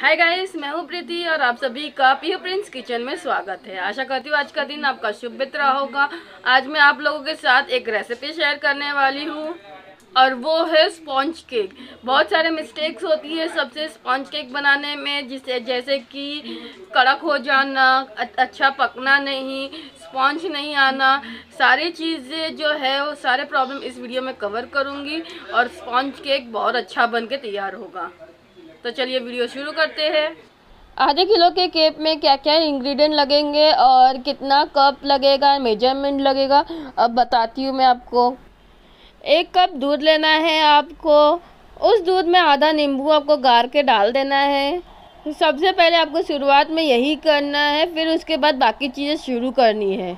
hi guys मैं हूँ प्रीति और आप सभी का पी प्रिंस किचन में स्वागत है आशा करती हूँ आज का दिन आपका शुभ बीत रहा होगा आज मैं आप लोगों के साथ एक रेसिपी शेयर करने वाली हूँ और वो है स्पॉन्ज केक बहुत सारे मिस्टेक्स होती है सबसे स्पॉन्ज केक बनाने में जिससे जैसे कि कड़क हो जाना अच्छा पकना नहीं स्पॉन्ज नहीं आना सारी चीज़ें जो है वो सारे प्रॉब्लम इस वीडियो में कवर करूँगी और स्पॉन्ज केक बहुत अच्छा बन के तैयार होगा तो चलिए वीडियो शुरू करते हैं आधे किलो के केप में क्या क्या इंग्रेडिएंट लगेंगे और कितना कप लगेगा मेजरमेंट लगेगा अब बताती हूँ मैं आपको एक कप दूध लेना है आपको उस दूध में आधा नींबू आपको गार के डाल देना है सबसे पहले आपको शुरुआत में यही करना है फिर उसके बाद बाकी चीज़ें शुरू करनी है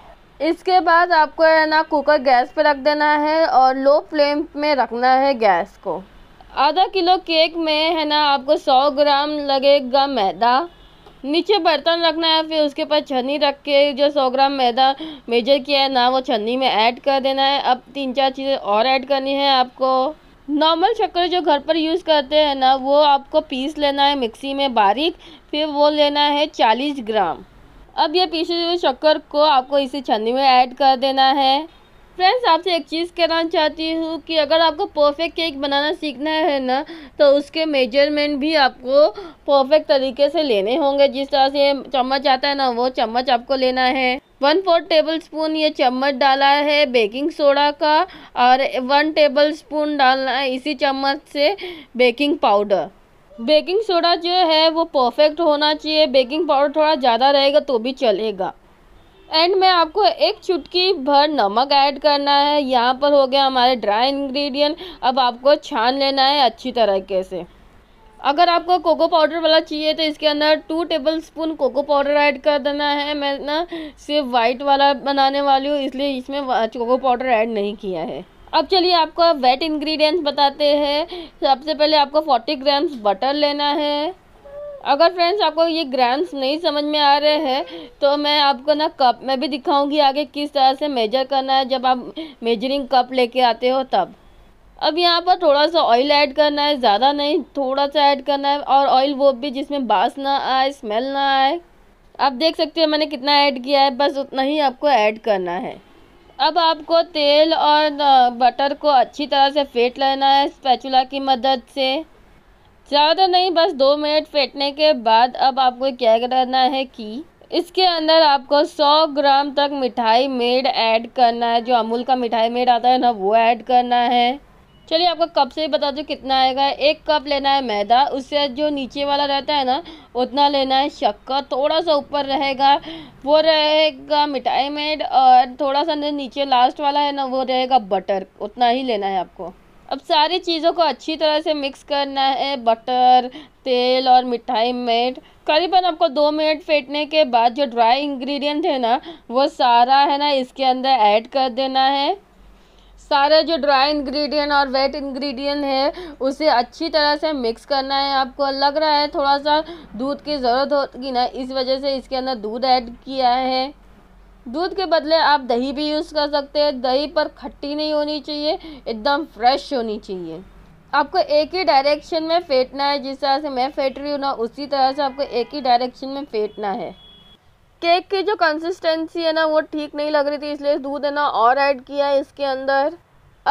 इसके बाद आपको है ना कुकर गैस पर रख देना है और लो फ्लेम में रखना है गैस को आधा किलो केक में है ना आपको सौ ग्राम लगेगा मैदा नीचे बर्तन रखना है फिर उसके ऊपर छन्नी रख के जो सौ ग्राम मैदा मेजर किया है ना वो छन्नी में ऐड कर देना है अब तीन चार चीज़ें और ऐड करनी है आपको नॉर्मल शक्कर जो घर पर यूज़ करते हैं ना वो आपको पीस लेना है मिक्सी में बारीक फिर वो लेना है चालीस ग्राम अब ये पीसे हुए शक्कर को आपको इसी छन्नी में ऐड कर देना है फ्रेंड्स आपसे एक चीज़ कहना चाहती हूँ कि अगर आपको परफेक्ट केक बनाना सीखना है ना तो उसके मेजरमेंट भी आपको परफेक्ट तरीके से लेने होंगे जिस तरह से चम्मच आता है ना वो चम्मच आपको लेना है वन फोर्थ टेबल स्पून ये चम्मच डाला है बेकिंग सोडा का और वन टेबल स्पून डालना है इसी चम्मच से बेकिंग पाउडर बेकिंग सोडा जो है वो परफेक्ट होना चाहिए बेकिंग पाउडर थोड़ा ज़्यादा रहेगा तो भी चलेगा एंड में आपको एक चुटकी भर नमक ऐड करना है यहाँ पर हो गया हमारे ड्राई इंग्रेडिएंट अब आपको छान लेना है अच्छी तरीके से अगर आपको कोको पाउडर वाला चाहिए तो इसके अंदर two tablespoon cocoa powder add कर देना है मैं ना सिर्फ वाइट वाला बनाने वाली हूँ इसलिए इसमें कोको पाउडर ऐड नहीं किया है अब चलिए आपको वेट इंग्रेडिएंट्स बताते हैं सबसे पहले आपको 40 ग्राम्स बटर लेना है अगर फ्रेंड्स आपको ये ग्राम्स नहीं समझ में आ रहे हैं तो मैं आपको ना कप में भी दिखाऊंगी आगे किस तरह से मेजर करना है जब आप मेजरिंग कप लेके आते हो तब अब यहाँ पर थोड़ा सा ऑयल ऐड करना है ज़्यादा नहीं थोड़ा सा ऐड करना है और ऑयल वो भी जिसमें बास ना आए स्मेल ना आए आप देख सकते हो मैंने कितना ऐड किया है बस उतना ही आपको ऐड करना है अब आपको तेल और बटर को अच्छी तरह से फेंट लेना है स्पैचुला की मदद से ज़्यादा नहीं बस दो मिनट फेंटने के बाद अब आपको क्या करना है कि इसके अंदर आपको 100 ग्राम तक मिठाई मेड ऐड करना है जो अमूल का मिठाई मेड आता है ना वो ऐड करना है चलिए आपको कप से ही बता दो कितना आएगा एक कप लेना है मैदा उससे जो नीचे वाला रहता है ना उतना लेना है शक्कर थोड़ा सा ऊपर रहेगा वो रहेगा मिठाई मेड और थोड़ा सा नीचे लास्ट वाला है ना वो रहेगा बटर उतना ही लेना है आपको अब सारी चीज़ों को अच्छी तरह से मिक्स करना है बटर तेल और मिठाई में करीबन आपको दो मिनट फेंटने के बाद जो ड्राई इंग्रेडिएंट है ना वो सारा है ना इसके अंदर ऐड कर देना है सारे जो ड्राई इंग्रेडिएंट और वेट इंग्रेडिएंट है उसे अच्छी तरह से मिक्स करना है आपको लग रहा है थोड़ा सा दूध की ज़रूरत होगी ना इस वजह से इसके अंदर दूध ऐड किया है दूध के बदले आप दही भी यूज़ कर सकते हैं दही पर खट्टी नहीं होनी चाहिए एकदम फ्रेश होनी चाहिए आपको एक ही डायरेक्शन में फेंटना है जिस तरह से मैं फेंट रही हूँ ना उसी तरह से आपको एक ही डायरेक्शन में फेंटना है केक की जो कंसिस्टेंसी है ना वो ठीक नहीं लग रही थी इसलिए दूध है ना और ऐड किया है इसके अंदर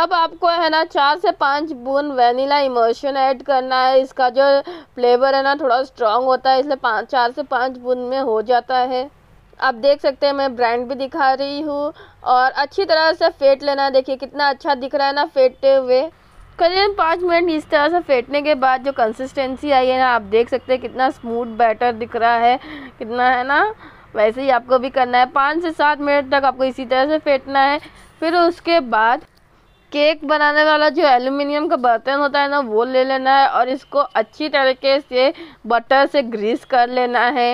अब आपको है ना चार से पाँच बूंद वनीला इमोशन ऐड करना है इसका जो फ्लेवर है ना थोड़ा स्ट्रांग होता है इसलिए पाँच चार से पाँच बूंद में हो जाता है आप देख सकते हैं मैं ब्रांड भी दिखा रही हूँ और अच्छी तरह से फेंट लेना देखिए कितना अच्छा दिख रहा है ना फेंटते हुए करीब पाँच मिनट इस तरह से फेंटने के बाद जो कंसिस्टेंसी आई है ना आप देख सकते हैं कितना स्मूथ बैटर दिख रहा है कितना है ना वैसे ही आपको भी करना है पाँच से सात मिनट तक आपको इसी तरह से फेंटना है फिर उसके बाद केक बनाने वाला जो एल्यूमिनियम का बर्तन होता है ना वो ले लेना है और इसको अच्छी तरीके से बटर से ग्रीस कर लेना है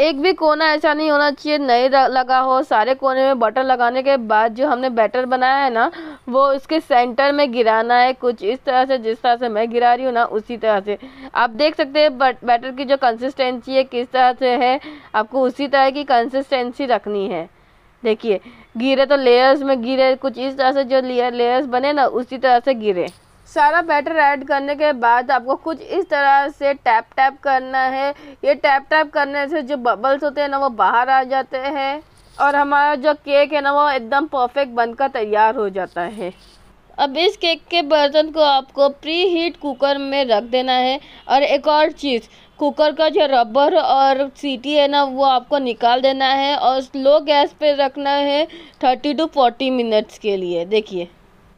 एक भी कोना ऐसा नहीं होना चाहिए नहीं लगा हो सारे कोने में बटर लगाने के बाद जो हमने बैटर बनाया है ना वो उसके सेंटर में गिराना है कुछ इस तरह से जिस तरह से मैं गिरा रही हूँ ना उसी तरह से आप देख सकते हैं बैटर की जो कंसिस्टेंसी है किस तरह से है आपको उसी तरह की कंसिस्टेंसी रखनी है देखिए गिरे तो लेयर्स में गिरे कुछ इस तरह से जो लेयर लेयर्स बने ना उसी तरह से गिरे सारा बैटर ऐड करने के बाद आपको कुछ इस तरह से टैप टैप करना है ये टैप टैप करने से जो बबल्स होते हैं ना वो बाहर आ जाते हैं और हमारा जो केक है ना वो एकदम परफेक्ट बनकर तैयार हो जाता है अब इस केक के बर्तन को आपको प्री हीट कुकर में रख देना है और एक और चीज़ कुकर का जो रबर और सीटी है ना वो आपको निकाल देना है और स्लो गैस पे रखना है थर्टी टू फोर्टी मिनट्स के लिए देखिए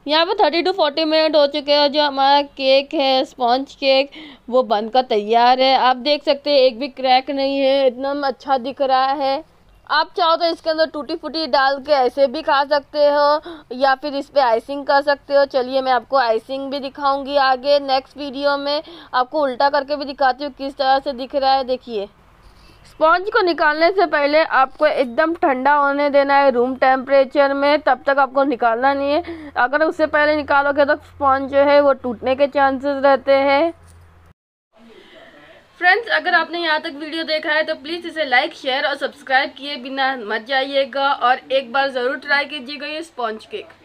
यहाँ पे थर्टी टू फोर्टी मिनट हो चुके हैं जो हमारा केक है स्पॉन्ज केक वो बन का तैयार है आप देख सकते हैं एक भी क्रैक नहीं है इतना अच्छा दिख रहा है आप चाहो तो इसके अंदर टूटी फूटी डाल के ऐसे भी खा सकते हो या फिर इस पर आइसिंग कर सकते हो चलिए मैं आपको आइसिंग भी दिखाऊंगी आगे नेक्स्ट वीडियो में आपको उल्टा करके भी दिखाती हूँ किस तरह से दिख रहा है देखिए स्पॉन्ज को निकालने से पहले आपको एकदम ठंडा होने देना है रूम टेम्परेचर में तब तक आपको निकालना नहीं है अगर उससे पहले निकालोगे तो स्पॉन्ज जो है वो टूटने के चांसेस रहते हैं फ्रेंड्स अगर आपने यहाँ तक वीडियो देखा है तो प्लीज़ इसे लाइक शेयर और सब्सक्राइब किए बिना मत जाइएगा और एक बार ज़रूर ट्राई कीजिएगा ये स्पॉन्ज केक